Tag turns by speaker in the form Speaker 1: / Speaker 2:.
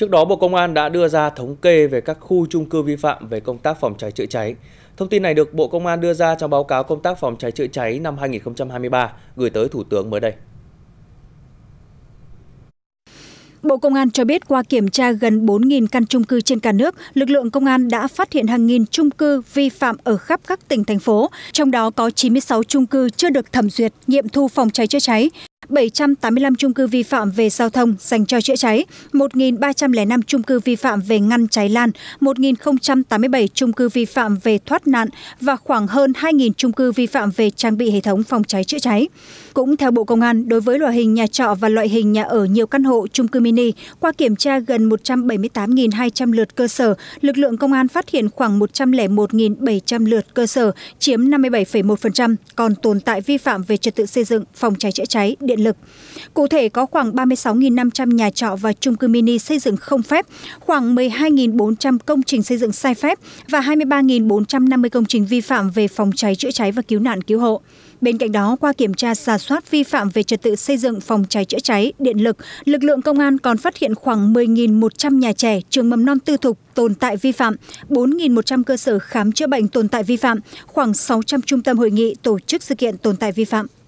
Speaker 1: Trước đó, Bộ Công an đã đưa ra thống kê về các khu chung cư vi phạm về công tác phòng cháy chữa cháy. Thông tin này được Bộ Công an đưa ra trong báo cáo công tác phòng cháy chữa cháy năm 2023 gửi tới Thủ tướng mới đây.
Speaker 2: Bộ Công an cho biết qua kiểm tra gần 4.000 căn chung cư trên cả nước, lực lượng công an đã phát hiện hàng nghìn chung cư vi phạm ở khắp các tỉnh thành phố, trong đó có 96 chung cư chưa được thẩm duyệt nghiệm thu phòng cháy chữa cháy, bảy trăm tám mươi năm trung cư vi phạm về giao thông dành cho chữa cháy, một ba trăm linh năm trung cư vi phạm về ngăn cháy lan, một tám mươi bảy trung cư vi phạm về thoát nạn và khoảng hơn hai trung cư vi phạm về trang bị hệ thống phòng cháy chữa cháy. Cũng theo Bộ Công an, đối với loại hình nhà trọ và loại hình nhà ở nhiều căn hộ trung cư mini, qua kiểm tra gần một trăm bảy mươi tám hai trăm lượt cơ sở, lực lượng công an phát hiện khoảng một một trăm bảy trăm lượt cơ sở, chiếm năm mươi bảy 57,1%, còn tồn tại vi phạm về trật tự xây dựng, phòng cháy chữa cháy, điện điện lực. Cụ thể có khoảng 36.500 nhà trọ và chung cư mini xây dựng không phép, khoảng 12.400 công trình xây dựng sai phép và 23.450 công trình vi phạm về phòng cháy chữa cháy và cứu nạn cứu hộ. Bên cạnh đó, qua kiểm tra giả soát vi phạm về trật tự xây dựng phòng cháy chữa cháy, điện lực, lực lượng công an còn phát hiện khoảng 10.100 nhà trẻ, trường mầm non tư thục tồn tại vi phạm, 4.100 cơ sở khám chữa bệnh tồn tại vi phạm, khoảng 600 trung tâm hội nghị tổ chức sự kiện tồn tại vi phạm.